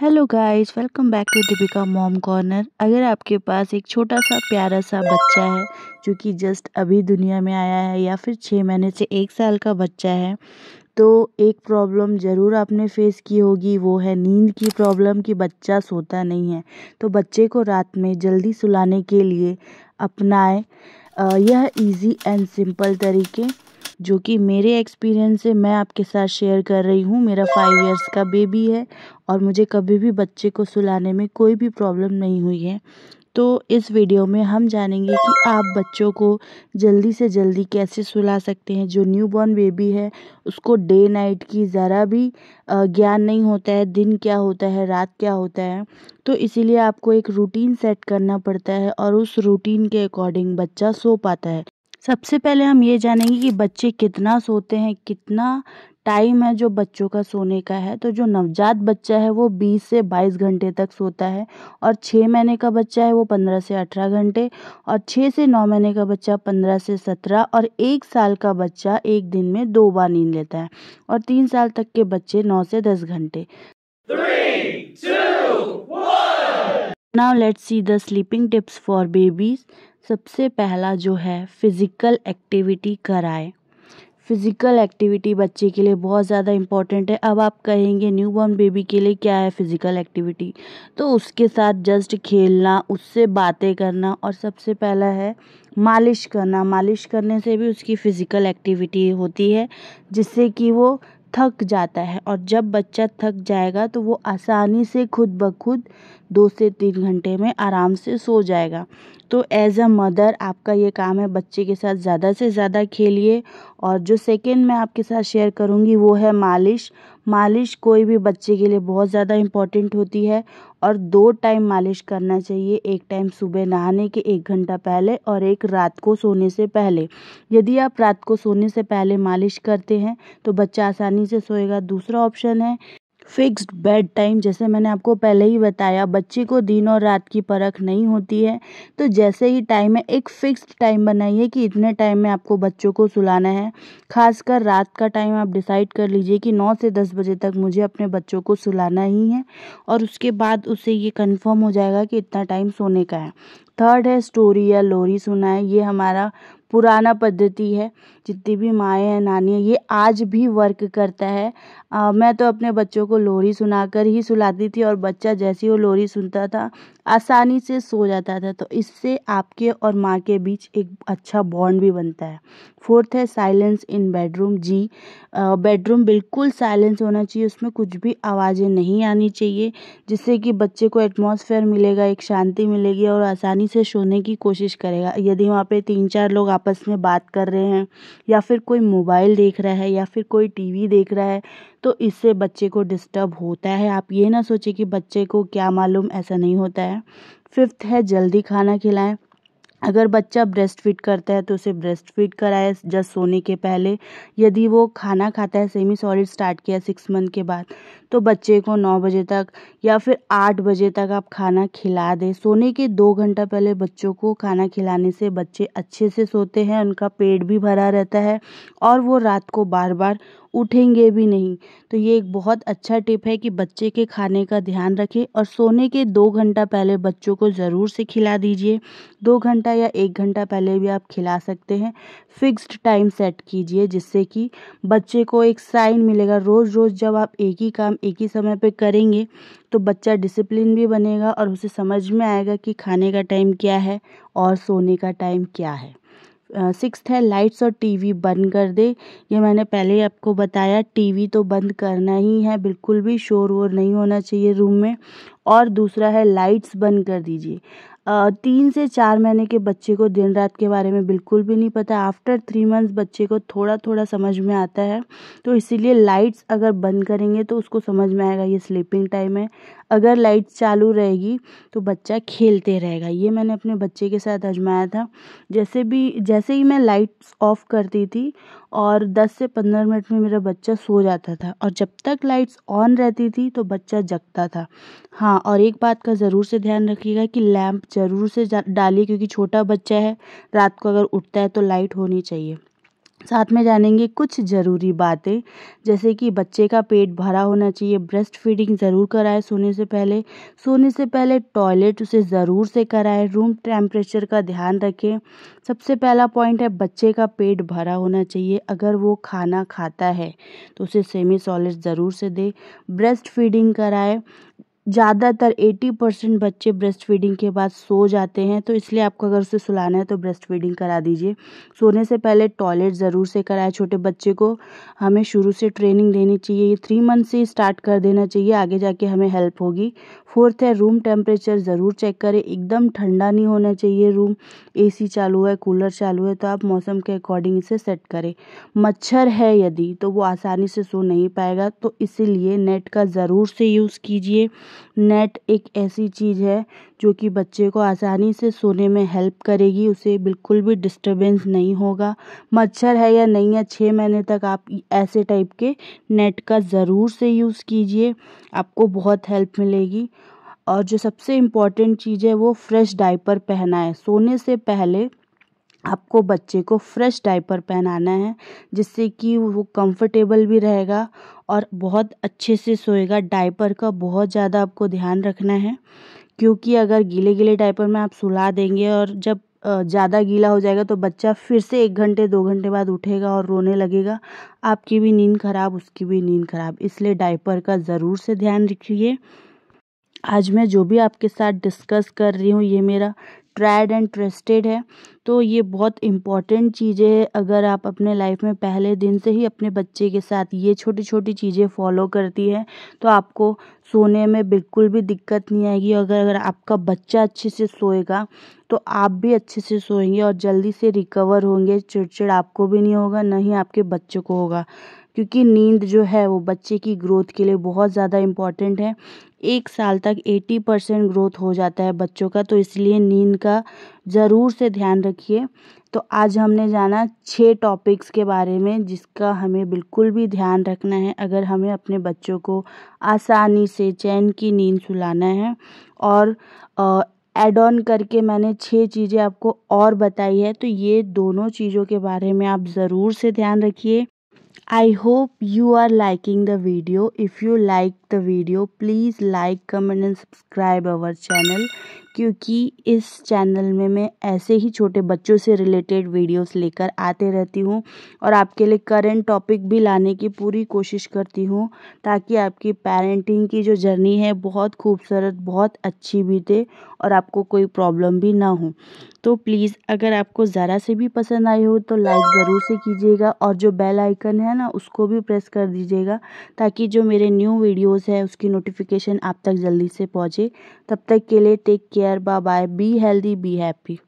Hello guys welcome back to Deepika mom corner अगर आपके पास एक छोटा सा प्यारा सा बच्चा है जो कि जस्ट अभी दुनिया में आया है या फिर छः महीने से एक साल का बच्चा है तो एक प्रॉब्लम ज़रूर आपने फेस की होगी वो है नींद की प्रॉब्लम कि बच्चा सोता नहीं है तो बच्चे को रात में जल्दी सुलाने के लिए अपनाएं यह इजी एंड सिंपल तरीके जो कि मेरे एक्सपीरियंस से मैं आपके साथ शेयर कर रही हूँ मेरा फाइव इयर्स का बेबी है और मुझे कभी भी बच्चे को सुलाने में कोई भी प्रॉब्लम नहीं हुई है तो इस वीडियो में हम जानेंगे कि आप बच्चों को जल्दी से जल्दी कैसे सुला सकते हैं जो न्यू बॉर्न बेबी है उसको डे नाइट की ज़रा भी ज्ञान नहीं होता है दिन क्या होता है रात क्या होता है तो इसीलिए आपको एक रूटीन सेट करना पड़ता है और उस रूटीन के अकॉर्डिंग बच्चा सो पाता है सबसे पहले हम ये जानेंगे कि बच्चे कितना सोते हैं कितना टाइम है जो बच्चों का सोने का है तो जो नवजात बच्चा है वो 20 से 22 घंटे तक सोता है और 6 महीने का बच्चा है वो 15 से 18 घंटे और 6 से नौ महीने का बच्चा 15 से 17 और एक साल का बच्चा एक दिन में दो बार नींद लेता है और तीन साल तक के बच्चे नौ से दस घंटे now let's see the sleeping tips for babies सबसे पहला जो है फ़िज़िकल एक्टिविटी कराए फ़िज़िकल एक्टिविटी बच्चे के लिए बहुत ज़्यादा इम्पॉर्टेंट है अब आप कहेंगे न्यू बॉर्न बेबी के लिए क्या है फ़िज़िकल एक्टिविटी तो उसके साथ जस्ट खेलना उससे बातें करना और सबसे पहला है मालिश करना मालिश करने से भी उसकी फ़िज़िकल एक्टिविटी होती है जिससे कि वो थक जाता है और जब बच्चा थक जाएगा तो वो आसानी से खुद ब खुद दो से तीन घंटे में आराम से सो जाएगा तो एज़ अ मदर आपका ये काम है बच्चे के साथ ज़्यादा से ज़्यादा खेलिए और जो सेकेंड मैं आपके साथ शेयर करूँगी वो है मालिश मालिश कोई भी बच्चे के लिए बहुत ज़्यादा इम्पॉर्टेंट होती है और दो टाइम मालिश करना चाहिए एक टाइम सुबह नहाने के एक घंटा पहले और एक रात को सोने से पहले यदि आप रात को सोने से पहले मालिश करते हैं तो बच्चा आसानी से सोएगा दूसरा ऑप्शन है फिक्स्ड बेड टाइम जैसे मैंने आपको पहले ही बताया बच्चे को दिन और रात की परख नहीं होती है तो जैसे ही टाइम है एक फ़िक्स्ड टाइम बनाइए कि इतने टाइम में आपको बच्चों को सुलाना है खासकर रात का टाइम आप डिसाइड कर लीजिए कि नौ से दस बजे तक मुझे अपने बच्चों को सुलाना ही है और उसके बाद उसे ये कन्फर्म हो जाएगा कि इतना टाइम सोने का है थर्ड है स्टोरी या लोरी सुना है ये हमारा पुराना पद्धति है जितनी भी माएँ हैं है ये आज भी वर्क करता है मैं तो अपने बच्चों को लोरी सुनाकर ही सुलाती थी और बच्चा जैसे ही वो लोरी सुनता था आसानी से सो जाता था तो इससे आपके और माँ के बीच एक अच्छा बॉन्ड भी बनता है फोर्थ है साइलेंस इन बेडरूम जी बेडरूम बिल्कुल साइलेंस होना चाहिए उसमें कुछ भी आवाज़ें नहीं आनी चाहिए जिससे कि बच्चे को एटमॉस्फेयर मिलेगा एक शांति मिलेगी और आसानी से सोने की कोशिश करेगा यदि वहाँ पे तीन चार लोग आपस में बात कर रहे हैं या फिर कोई मोबाइल देख रहा है या फिर कोई टीवी देख रहा है तो इससे बच्चे को डिस्टर्ब होता है आप ये ना सोचें कि बच्चे को क्या मालूम ऐसा नहीं होता है फिफ्थ है जल्दी खाना खिलाएं अगर बच्चा ब्रेस्ट फीड करता है तो उसे ब्रेस्ट फीड कराए जस्ट सोने के पहले यदि वो खाना खाता है सेमी सॉलिड स्टार्ट किया सिक्स मंथ के बाद तो बच्चे को नौ बजे तक या फिर आठ बजे तक आप खाना खिला दें सोने के दो घंटा पहले बच्चों को खाना खिलाने से बच्चे अच्छे से सोते हैं उनका पेट भी भरा रहता है और वो रात को बार बार उठेंगे भी नहीं तो ये एक बहुत अच्छा टिप है कि बच्चे के खाने का ध्यान रखें और सोने के दो घंटा पहले बच्चों को ज़रूर से खिला दीजिए दो घंटा या एक घंटा पहले भी आप खिला सकते हैं फिक्स्ड टाइम सेट कीजिए जिससे कि बच्चे को एक साइन मिलेगा रोज़ रोज़ जब आप एक ही काम एक ही समय पर करेंगे तो बच्चा डिसिप्लिन भी बनेगा और उसे समझ में आएगा कि खाने का टाइम क्या है और सोने का टाइम क्या है सिक्स है लाइट्स और टीवी बंद कर दे ये मैंने पहले ही आपको बताया टीवी तो बंद करना ही है बिल्कुल भी शोर वोर नहीं होना चाहिए रूम में और दूसरा है लाइट्स बंद कर दीजिए तीन से चार महीने के बच्चे को दिन रात के बारे में बिल्कुल भी नहीं पता आफ्टर थ्री मंथ्स बच्चे को थोड़ा थोड़ा समझ में आता है तो इसीलिए लाइट्स अगर बंद करेंगे तो उसको समझ में आएगा ये स्लीपिंग टाइम है अगर लाइट चालू रहेगी तो बच्चा खेलते रहेगा ये मैंने अपने बच्चे के साथ आजमाया था जैसे भी जैसे ही मैं लाइट्स ऑफ करती थी और दस से पंद्रह मिनट में मेरा बच्चा सो जाता था और जब तक लाइट्स ऑन रहती थी तो बच्चा जगता था हाँ और एक बात का ज़रूर से ध्यान रखिएगा कि लैंप ज़रूर से डालिए क्योंकि छोटा बच्चा है रात को अगर उठता है तो लाइट होनी चाहिए साथ में जानेंगे कुछ ज़रूरी बातें जैसे कि बच्चे का पेट भरा होना चाहिए ब्रेस्ट फीडिंग ज़रूर कराएं सोने से पहले सोने से पहले टॉयलेट उसे ज़रूर से कराएं रूम टेम्परेचर का ध्यान रखें सबसे पहला पॉइंट है बच्चे का पेट भरा होना चाहिए अगर वो खाना खाता है तो उसे सेमी सॉलिड ज़रूर से दे ब्रेस्ट फीडिंग कराए ज़्यादातर एटी परसेंट बच्चे ब्रेस्ट फ़ीडिंग के बाद सो जाते हैं तो इसलिए आपको अगर उसे सुलाना है तो ब्रेस्ट फ़ीडिंग करा दीजिए सोने से पहले टॉयलेट ज़रूर से कराएं छोटे बच्चे को हमें शुरू से ट्रेनिंग देनी चाहिए ये थ्री मंथ से स्टार्ट कर देना चाहिए आगे जाके हमें हेल्प होगी फोर्थ है रूम टेम्परेचर ज़रूर चेक करें एकदम ठंडा नहीं होना चाहिए रूम ए चालू है कूलर चालू है तो आप मौसम के अकॉर्डिंग इसे सेट करें मच्छर है यदि तो वो आसानी से सो नहीं पाएगा तो इसीलिए नेट का ज़रूर से यूज़ कीजिए नेट एक ऐसी चीज़ है जो कि बच्चे को आसानी से सोने में हेल्प करेगी उसे बिल्कुल भी डिस्टर्बेंस नहीं होगा मच्छर है या नहीं है छः महीने तक आप ऐसे टाइप के नेट का ज़रूर से यूज़ कीजिए आपको बहुत हेल्प मिलेगी और जो सबसे इम्पॉर्टेंट चीज़ है वो फ्रेश डाइपर पहना है सोने से पहले आपको बच्चे को फ्रेश डाइपर पहनाना है जिससे कि वो कंफर्टेबल भी रहेगा और बहुत अच्छे से सोएगा डायपर का बहुत ज़्यादा आपको ध्यान रखना है क्योंकि अगर गीले गीले डायपर में आप सुला देंगे और जब ज़्यादा गीला हो जाएगा तो बच्चा फिर से एक घंटे दो घंटे बाद उठेगा और रोने लगेगा आपकी भी नींद खराब उसकी भी नींद खराब इसलिए डायपर का ज़रूर से ध्यान रखिए आज मैं जो भी आपके साथ डिस्कस कर रही हूँ ये मेरा ट्राइड एंड ट्रस्टेड है तो ये बहुत इम्पॉर्टेंट चीज़ें है अगर आप अपने लाइफ में पहले दिन से ही अपने बच्चे के साथ ये छोटी छोटी चीज़ें फॉलो करती है तो आपको सोने में बिल्कुल भी दिक्कत नहीं आएगी अगर अगर आपका बच्चा अच्छे से सोएगा तो आप भी अच्छे से सोएंगे और जल्दी से रिकवर होंगे चिड़चिड़ आपको भी नहीं होगा ना ही आपके बच्चे को होगा क्योंकि नींद जो है वो बच्चे की ग्रोथ के लिए बहुत ज़्यादा इम्पॉर्टेंट है एक साल तक एटी परसेंट ग्रोथ हो जाता है बच्चों का तो इसलिए नींद का ज़रूर से ध्यान रखिए तो आज हमने जाना छः टॉपिक्स के बारे में जिसका हमें बिल्कुल भी ध्यान रखना है अगर हमें अपने बच्चों को आसानी से चैन की नींद सुलाना है और एड ऑन करके मैंने छः चीज़ें आपको और बताई है तो ये दोनों चीज़ों के बारे में आप ज़रूर से ध्यान रखिए I hope you are liking the video. If you like the video please like comment and subscribe our channel क्योंकि इस चैनल में मैं ऐसे ही छोटे बच्चों से रिलेटेड वीडियोस लेकर आते रहती हूँ और आपके लिए करंट टॉपिक भी लाने की पूरी कोशिश करती हूँ ताकि आपकी पेरेंटिंग की जो जर्नी है बहुत खूबसूरत बहुत अच्छी भी थे और आपको कोई प्रॉब्लम भी ना हो तो प्लीज़ अगर आपको ज़रा से भी पसंद आई हो तो लाइक ज़रूर से कीजिएगा और जो बेल आइकन है ना उसको भी प्रेस कर दीजिएगा ताकि जो मेरे न्यू वीडियोज़ वीडियोस है उसकी नोटिफिकेशन आप तक जल्दी से पहुंचे तब तक के लिए take care bye bye be healthy be happy